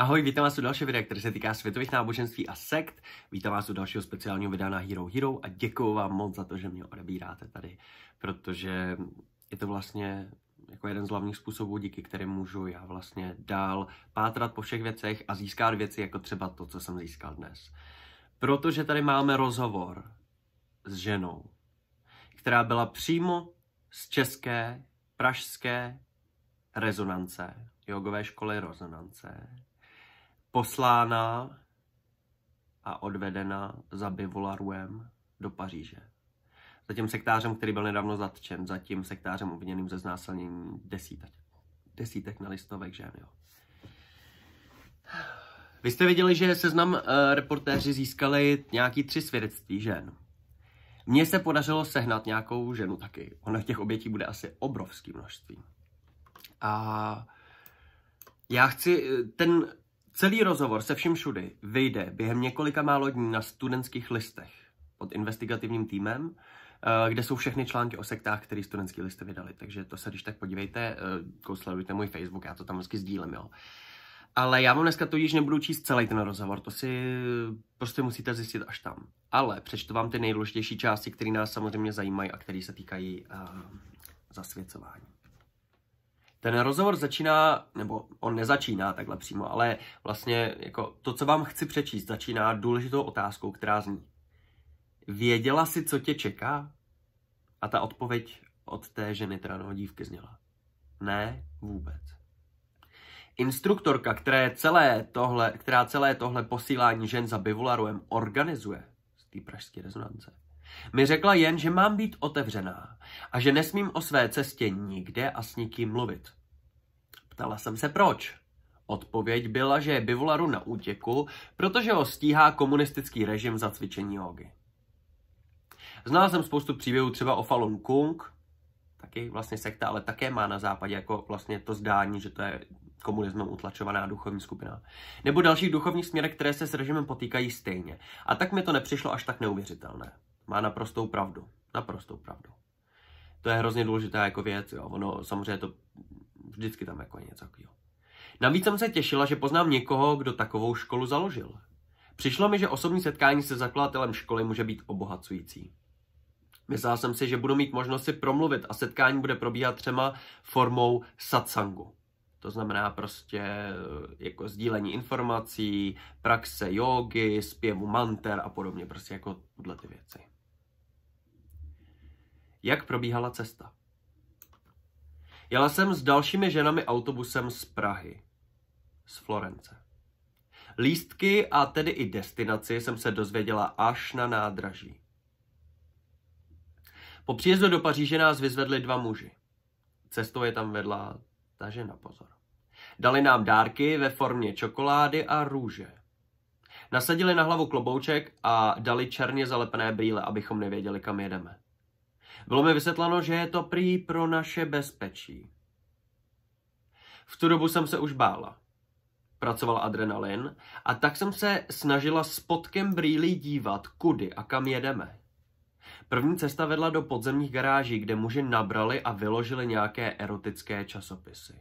Ahoj, vítám vás u dalšího videa, které se týká světových náboženství a sekt. Vítám vás u dalšího speciálního videa na Hero Hero a děkuji vám moc za to, že mě odebíráte tady, protože je to vlastně jako jeden z hlavních způsobů, díky kterým můžu já vlastně dál pátrat po všech věcech a získat věci jako třeba to, co jsem získal dnes. Protože tady máme rozhovor s ženou, která byla přímo z české, pražské rezonance, jogové školy rezonance, poslána a odvedena za Bivolaruem do Paříže. Za tím sektářem, který byl nedávno zatčen, za tím sektářem obviněným ze znásilnění desítek, desítek na listovek žen. Jo. Vy jste viděli, že seznam uh, reportéři získali nějaký tři svědectví žen. Mně se podařilo sehnat nějakou ženu taky. v těch obětí bude asi obrovský množství. A já chci, eh, ten Celý rozhovor se vším všudy vyjde během několika málo dní na studentských listech pod investigativním týmem, eh, kde jsou všechny články o sektách, které studentské listy vydali. Takže to se když tak podívejte, eh, sledujte můj Facebook, já to tam vždycky sdílím, jo. Ale já vám dneska tudíž nebudu číst celý ten rozhovor, to si prostě musíte zjistit až tam. Ale přečtu vám ty nejdůležitější části, které nás samozřejmě zajímají a které se týkají uh, zasvěcování. Ten rozhovor začíná, nebo on nezačíná takhle přímo, ale vlastně jako to, co vám chci přečíst, začíná důležitou otázkou, která zní. Věděla si, co tě čeká? A ta odpověď od té ženy, teda no, dívky zněla. Ne, vůbec. Instruktorka, které celé tohle, která celé tohle posílání žen za bivularuem organizuje z té pražské rezonance, mi řekla jen, že mám být otevřená a že nesmím o své cestě nikde a s nikým mluvit. Ptala jsem se proč. Odpověď byla, že je Bivolaru na útěku, protože ho stíhá komunistický režim za cvičení jogy. Znal jsem spoustu příběhů třeba o Falun Kung, taky vlastně sekta, ale také má na západě jako vlastně to zdání, že to je komunismem utlačovaná duchovní skupina. Nebo dalších duchovních směrech, které se s režimem potýkají stejně. A tak mi to nepřišlo až tak neuvěřitelné má naprostou pravdu. Naprostou pravdu. To je hrozně důležitá jako věc, jo. Ono samozřejmě to vždycky tam jako je něco takového. Navíc jsem se těšila, že poznám někoho, kdo takovou školu založil. Přišlo mi, že osobní setkání se zakladatelem školy může být obohacující. Myslela jsem si, že budu mít možnost si promluvit a setkání bude probíhat třema formou satsangu. To znamená prostě eh, jako sdílení informací, praxe jogy, zpěvu manter a podobně, prostě jako tyhle ty věci jak probíhala cesta. Jela jsem s dalšími ženami autobusem z Prahy, z Florence. Lístky a tedy i destinaci jsem se dozvěděla až na nádraží. Po příjezdu do Paříže nás vyzvedli dva muži. Cestou je tam vedla ta žena, pozor. Dali nám dárky ve formě čokolády a růže. Nasadili na hlavu klobouček a dali černě zalepené brýle, abychom nevěděli, kam jedeme. Bylo mi vysvětleno, že je to prý pro naše bezpečí. V tu dobu jsem se už bála. Pracoval adrenalin a tak jsem se snažila spotkem brýlí dívat, kudy a kam jedeme. První cesta vedla do podzemních garáží, kde muži nabrali a vyložili nějaké erotické časopisy.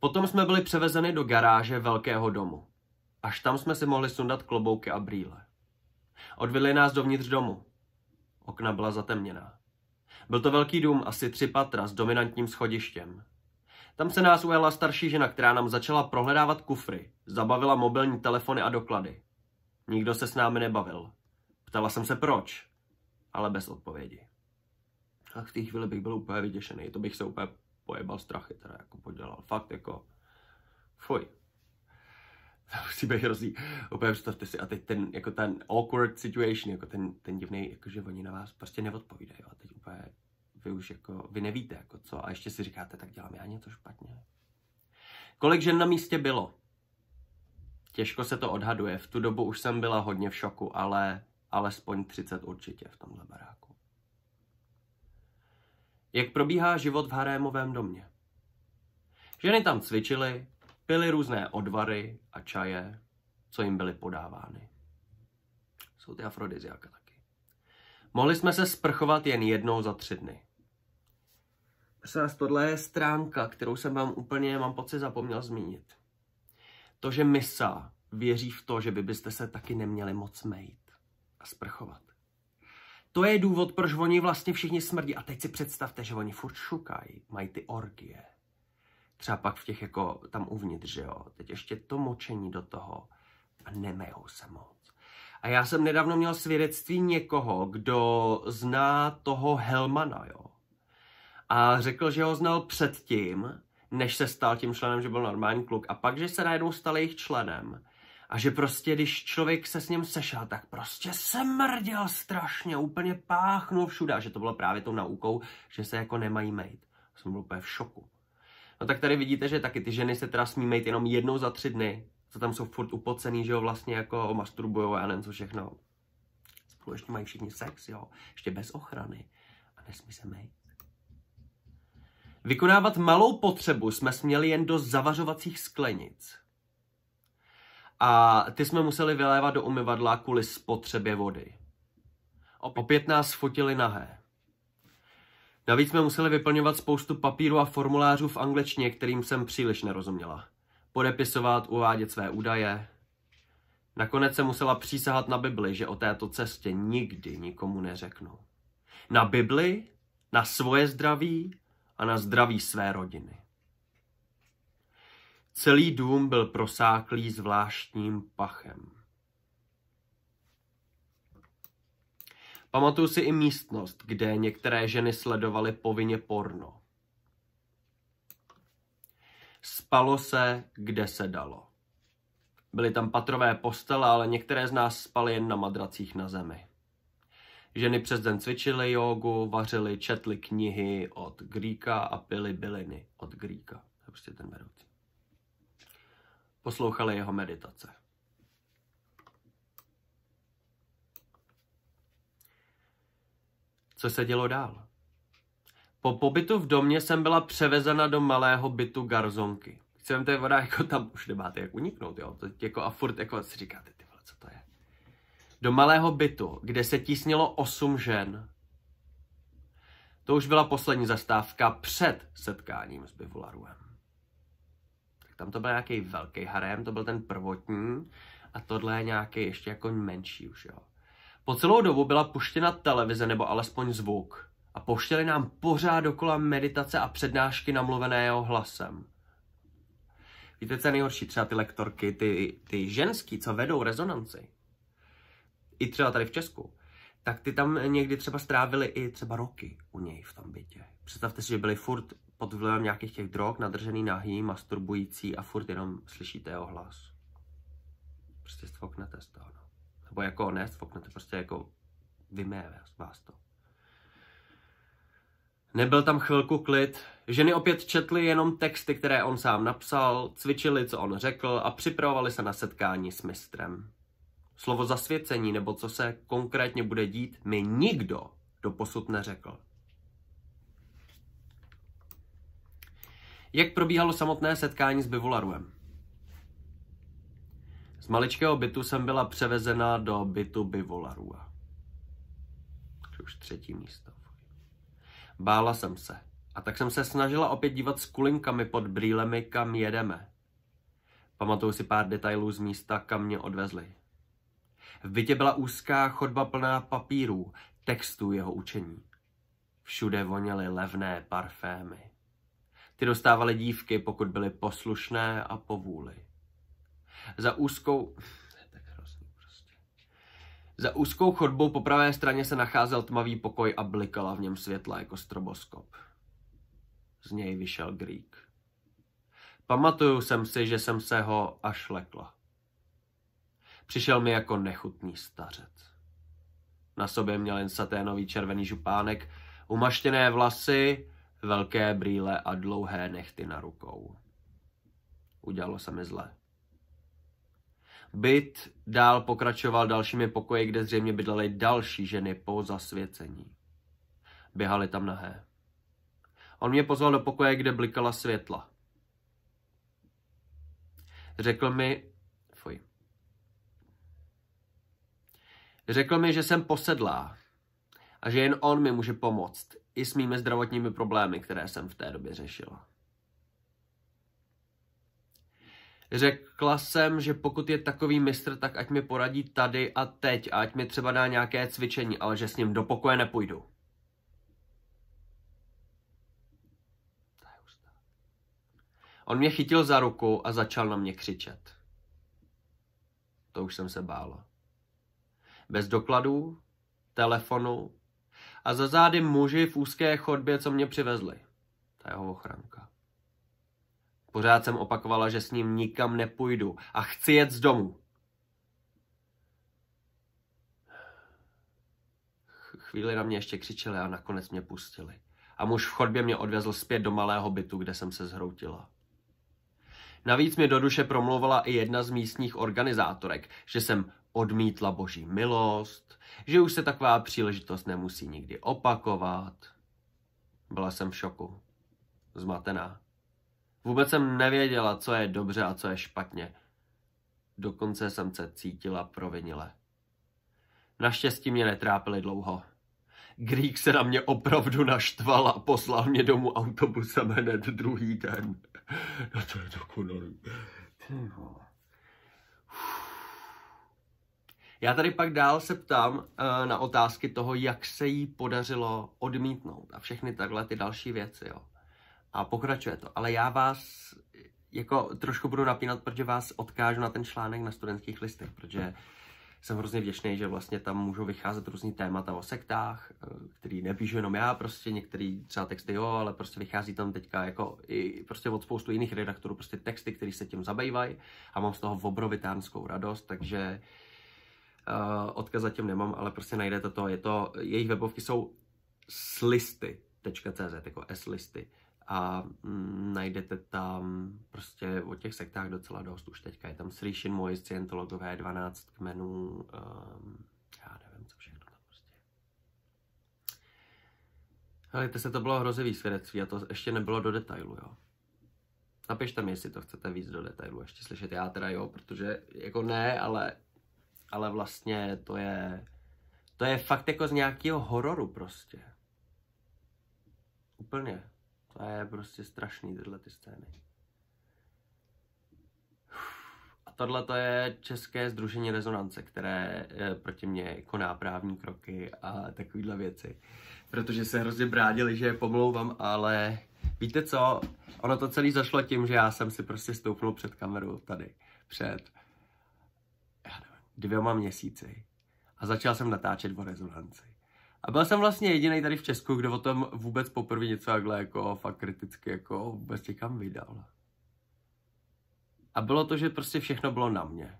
Potom jsme byli převezeni do garáže velkého domu. Až tam jsme si mohli sundat klobouky a brýle. Odvili nás dovnitř domu. Okna byla zatemněná. Byl to velký dům, asi tři patra, s dominantním schodištěm. Tam se nás ujela starší žena, která nám začala prohledávat kufry, zabavila mobilní telefony a doklady. Nikdo se s námi nebavil. Ptala jsem se proč, ale bez odpovědi. A v té chvíli bych byl úplně vyděšený, to bych se úplně pojebal strachy, teda jako podělal. Fakt jako, fuj. To musí být hrozný. Úplně představte si. A teď ten, jako ten awkward situation, jako ten, ten divný, jakože oni na vás prostě neodpovídají. A teď úplně vy už jako, vy nevíte jako co. A ještě si říkáte, tak dělám já něco špatně. Kolik žen na místě bylo? Těžko se to odhaduje. V tu dobu už jsem byla hodně v šoku, ale alespoň 30 určitě v tomhle baráku. Jak probíhá život v harémovém domě? Ženy tam cvičily, Pili různé odvary a čaje, co jim byly podávány. Jsou ty afrodiziáka taky. Mohli jsme se sprchovat jen jednou za tři dny. Prosím vás, tohle je stránka, kterou jsem vám úplně, mám pocit, zapomněl zmínit. To, že misa věří v to, že by byste se taky neměli moc mejt a sprchovat. To je důvod, proč oni vlastně všichni smrdí. A teď si představte, že oni furt šukají, mají ty orgie třeba pak v těch jako tam uvnitř, že jo. Teď ještě to močení do toho a nemejou se moc. A já jsem nedávno měl svědectví někoho, kdo zná toho Helmana, jo. A řekl, že ho znal předtím, než se stal tím členem, že byl normální kluk. A pak, že se najednou stal jejich členem. A že prostě, když člověk se s ním sešel, tak prostě se mrděl strašně, úplně páchnul všude. A že to bylo právě tou naukou, že se jako nemají mít. Jsem byl úplně v šoku. No tak tady vidíte, že taky ty ženy se teda smí mít jenom jednou za tři dny, co tam jsou furt upocený, že jo, vlastně jako masturbujou a nevím co všechno. Spolu ještě mají všichni sex, jo, ještě bez ochrany a nesmí se mít. Vykonávat malou potřebu jsme směli jen do zavařovacích sklenic. A ty jsme museli vylévat do umyvadla kvůli spotřebě vody. Opět nás fotili nahé. Navíc jsme museli vyplňovat spoustu papíru a formulářů v angličtině, kterým jsem příliš nerozuměla. Podepisovat, uvádět své údaje. Nakonec se musela přísahat na Bibli, že o této cestě nikdy nikomu neřeknu. Na Bibli, na svoje zdraví a na zdraví své rodiny. Celý dům byl prosáklý zvláštním pachem. Pamatuju si i místnost, kde některé ženy sledovaly povinně porno. Spalo se, kde se dalo. Byly tam patrové postele, ale některé z nás spaly jen na madracích na zemi. Ženy přes den cvičily jogu, vařily, četly knihy od Gríka a pily byliny od Gríka. To je prostě ten vedoucí. Poslouchali jeho meditace. Co se dělo dál? Po pobytu v domě jsem byla převezena do malého bytu garzonky. Jsem té voda, jako tam už nemáte jak uniknout, jo? To jako a furt jako si říkáte, ty vole, co to je? Do malého bytu, kde se tísnilo osm žen. To už byla poslední zastávka před setkáním s Bivularuem. Tak tam to byl nějaký velký harem, to byl ten prvotní a tohle je nějaký ještě jako menší už, jo. Po celou dobu byla puštěna televize nebo alespoň zvuk a pouštěli nám pořád dokola meditace a přednášky namluveného hlasem. Víte, co je nejhorší? Třeba ty lektorky, ty, ty ženský, co vedou rezonanci, i třeba tady v Česku, tak ty tam někdy třeba strávili i třeba roky u něj v tom bytě. Představte si, že byli furt pod vlivem nějakých těch drog, nadržený nahý, masturbující a furt jenom slyšíte jeho hlas. Prostě stvoknete z toho. No nebo jako ne? nesfoknete, prostě jako vyméve vás to. Nebyl tam chvilku klid. Ženy opět četly jenom texty, které on sám napsal, cvičili, co on řekl a připravovali se na setkání s mistrem. Slovo zasvěcení nebo co se konkrétně bude dít, mi nikdo do posud neřekl. Jak probíhalo samotné setkání s Bivolaruem? Z maličkého bytu jsem byla převezena do bytu Bivolarua. Už třetí místo. Bála jsem se. A tak jsem se snažila opět dívat s kulinkami pod brýlemi, kam jedeme. Pamatuju si pár detailů z místa, kam mě odvezli. V bytě byla úzká chodba plná papírů, textů jeho učení. Všude voněly levné parfémy. Ty dostávaly dívky, pokud byly poslušné a povůli. Za úzkou... Za úzkou chodbou po pravé straně se nacházel tmavý pokoj a blikala v něm světla jako stroboskop. Z něj vyšel Grík. Pamatuju jsem si, že jsem se ho až lekla. Přišel mi jako nechutný stařec. Na sobě měl jen saténový červený župánek, umaštěné vlasy, velké brýle a dlouhé nechty na rukou. Udělalo se mi zle. Byt dál pokračoval dalšími pokoji, kde zřejmě bydlely další ženy po zasvěcení. Běhali tam nahé. On mě pozval do pokoje, kde blikala světla. Řekl mi, fuj. Řekl mi, že jsem posedlá a že jen on mi může pomoct i s mými zdravotními problémy, které jsem v té době řešila. Řekla jsem, že pokud je takový mistr, tak ať mi poradí tady a teď a ať mi třeba dá nějaké cvičení, ale že s ním do pokoje nepůjdu. On mě chytil za ruku a začal na mě křičet. To už jsem se bála. Bez dokladů, telefonu a za zády muži v úzké chodbě, co mě přivezli. Ta jeho ochranka. Pořád jsem opakovala, že s ním nikam nepůjdu a chci jet z domu. Chvíli na mě ještě křičeli a nakonec mě pustili. A muž v chodbě mě odvezl zpět do malého bytu, kde jsem se zhroutila. Navíc mi do duše promluvila i jedna z místních organizátorek, že jsem odmítla boží milost, že už se taková příležitost nemusí nikdy opakovat. Byla jsem v šoku. Zmatená. Vůbec jsem nevěděla, co je dobře a co je špatně. Dokonce jsem se cítila provinile. Naštěstí mě netrápili dlouho. Greek se na mě opravdu naštval a poslal mě domů autobusem hned druhý den. No to je dokonalý. Já tady pak dál se ptám uh, na otázky toho, jak se jí podařilo odmítnout a všechny takhle ty další věci. Jo a pokračuje to. Ale já vás jako trošku budu napínat, protože vás odkážu na ten článek na studentských listech, protože jsem hrozně vděčný, že vlastně tam můžou vycházet různý témata o sektách, eh, který nepíšu jenom já, prostě některý třeba texty jo, ale prostě vychází tam teďka jako i prostě od spoustu jiných redaktorů, prostě texty, které se tím zabývají a mám z toho obrovitánskou radost, takže eh, odkaz zatím nemám, ale prostě najdete to, je to, jejich webovky jsou slisty.cz, jako slisty a mm, najdete tam prostě o těch sektách docela dost už teďka. Je tam Srishin Moji, Scientologové, 12 kmenů, um, já nevím, co všechno tam prostě je. Helejte se, to bylo hrozivý svědectví a to ještě nebylo do detailu, jo. Napište mi, jestli to chcete víc do detailu ještě slyšet. Já teda jo, protože jako ne, ale, ale vlastně to je, to je fakt jako z nějakého hororu prostě. Úplně. To je prostě strašný, tyhle ty scény. A tohle to je České združení rezonance, které eh, proti mě koná právní kroky a takovéhle věci. Protože se hrozně brádili, že je pomlouvám, ale víte co? Ono to celé zašlo tím, že já jsem si prostě stoupnul před kameru tady. Před já nevím, dvěma měsíci. A začal jsem natáčet o rezonanci. A byl jsem vlastně jediný tady v Česku, kdo o tom vůbec poprvé něco takhle jako fakt kriticky jako vůbec někam vydal. A bylo to, že prostě všechno bylo na mě.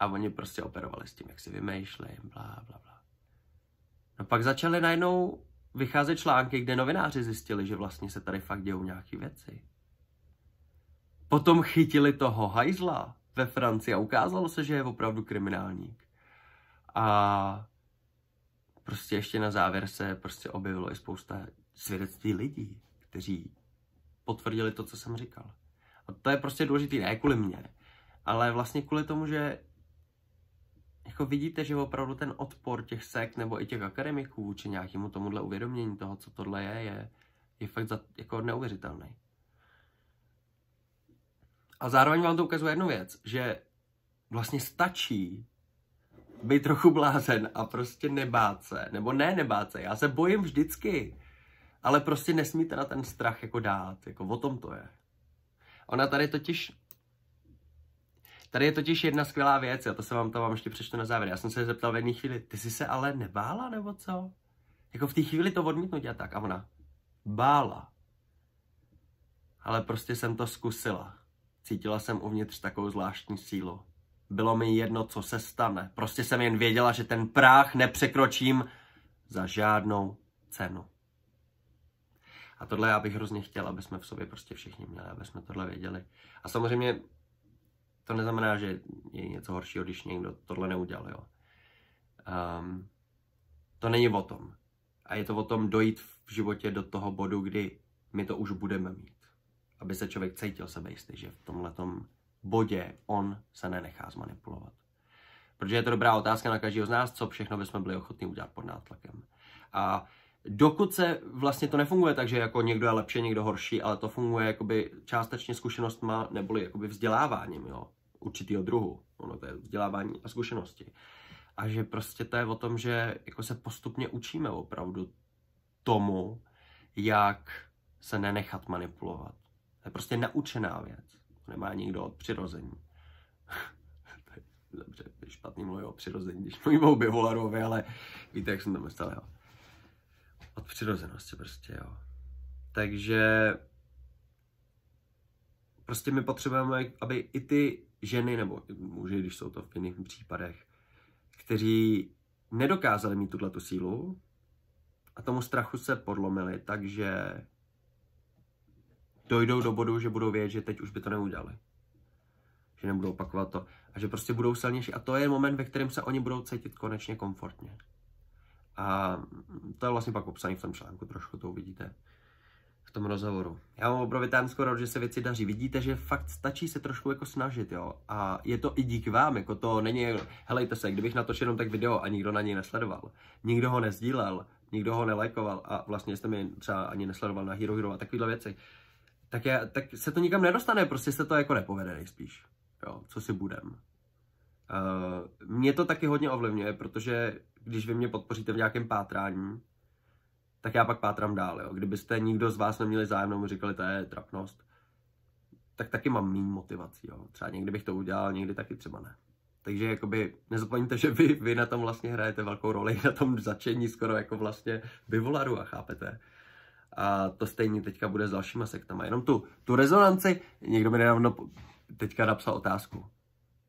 A oni prostě operovali s tím, jak si vymýšlím, blá, blá, blá. No pak začaly najednou vycházet články, kde novináři zjistili, že vlastně se tady fakt dějou nějaké věci. Potom chytili toho hajzla ve Francii a ukázalo se, že je opravdu kriminálník. A prostě ještě na závěr se prostě objevilo i spousta svědectví lidí, kteří potvrdili to, co jsem říkal. A to je prostě důležité, ne kvůli mně, ale vlastně kvůli tomu, že jako vidíte, že opravdu ten odpor těch sekt nebo i těch akademiků vůči nějakému tomuhle uvědomění toho, co tohle je, je, je fakt za, jako neuvěřitelný. A zároveň vám to ukazuje jednu věc, že vlastně stačí být trochu blázen a prostě nebát se, nebo ne nebát se, já se bojím vždycky, ale prostě nesmíte na ten strach jako dát, jako o tom to je. Ona tady totiž, tady je totiž jedna skvělá věc, já to se vám to vám ještě přečtu na závěr, já jsem se zeptal v jedné chvíli, ty jsi se ale nebála nebo co? Jako v té chvíli to odmítnout a tak, a ona, bála. Ale prostě jsem to zkusila. Cítila jsem uvnitř takovou zvláštní sílu bylo mi jedno, co se stane. Prostě jsem jen věděla, že ten práh nepřekročím za žádnou cenu. A tohle já bych hrozně chtěl, aby jsme v sobě prostě všichni měli, aby jsme tohle věděli. A samozřejmě to neznamená, že je něco horšího, když někdo tohle neudělal, jo. Um, to není o tom. A je to o tom dojít v životě do toho bodu, kdy my to už budeme mít. Aby se člověk cítil sebejistý, že v tomhle tom bodě on se nenechá zmanipulovat. Protože je to dobrá otázka na každého z nás, co všechno bychom byli ochotní udělat pod nátlakem. A dokud se vlastně to nefunguje takže jako někdo je lepší, někdo horší, ale to funguje jakoby částečně zkušenostma neboli jakoby vzděláváním, jo, určitýho druhu. Ono to je vzdělávání a zkušenosti. A že prostě to je o tom, že jako se postupně učíme opravdu tomu, jak se nenechat manipulovat. To je prostě naučená věc nemá nikdo od přirození. Dobře, špatný mluvím o přirození, když mluvím o Bivolarovi, ale víte, jak jsem to myslel, jo. Od přirozenosti prostě, jo. Takže prostě my potřebujeme, aby i ty ženy, nebo muži, když jsou to v jiných případech, kteří nedokázali mít tuhle sílu a tomu strachu se podlomili, takže dojdou do bodu, že budou vědět, že teď už by to neudělali. Že nebudou opakovat to. A že prostě budou silnější. A to je moment, ve kterém se oni budou cítit konečně komfortně. A to je vlastně pak obsané v tom článku, trošku to uvidíte v tom rozhovoru. Já mám obrovitánskou rád, že se věci daří. Vidíte, že fakt stačí se trošku jako snažit, jo. A je to i dík vám, jako to není, helejte se, kdybych natočil jenom tak video a nikdo na něj nesledoval, nikdo ho nezdílel, nikdo ho nelajkoval a vlastně jste mi třeba ani nesledoval na Hero Hero a takovéhle věci, tak, je, tak se to nikam nedostane, prostě se to jako nepovede nejspíš, jo, co si budem. Uh, mě to taky hodně ovlivňuje, protože když vy mě podpoříte v nějakém pátrání, tak já pak pátrám dál, jo. Kdybyste nikdo z vás neměli zájem, nebo říkali, to je trapnost, tak taky mám méně motivací, jo. Třeba někdy bych to udělal, někdy taky třeba ne. Takže jakoby nezapomeňte, že vy, vy na tom vlastně hrajete velkou roli, na tom začení skoro jako vlastně vyvolaru a chápete. A to stejně teďka bude s dalšíma sektama. Jenom tu, tu rezonanci, někdo mi nedávno teďka napsal otázku.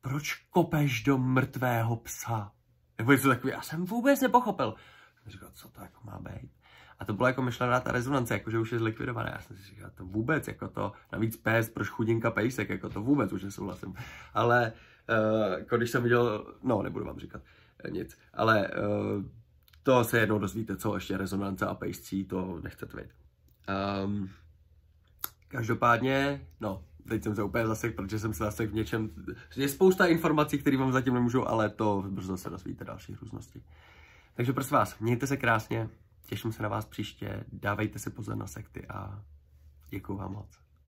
Proč kopeš do mrtvého psa? Nebo něco takový. Já jsem vůbec nepochopil. Jsem říkal, co to jako má být? A to byla jako myšlená ta rezonance, jako že už je zlikvidovaná. Já jsem si říkal, to vůbec, jako to, navíc pes, proč chudinka pejsek, jako to vůbec už nesouhlasím. Ale uh, když jsem viděl, no nebudu vám říkat eh, nic, ale uh, to se jednou dozvíte, co ještě rezonance a pejscí, to nechcete vidět. Um, ehm, každopádně, no, teď jsem se úplně zasek, protože jsem se zasek v něčem. Je spousta informací, které vám zatím nemůžu, ale to brzo se dozvíte další různosti. Takže prosím vás, mějte se krásně, těším se na vás příště, dávejte si pozor na sekty a děkuji vám moc.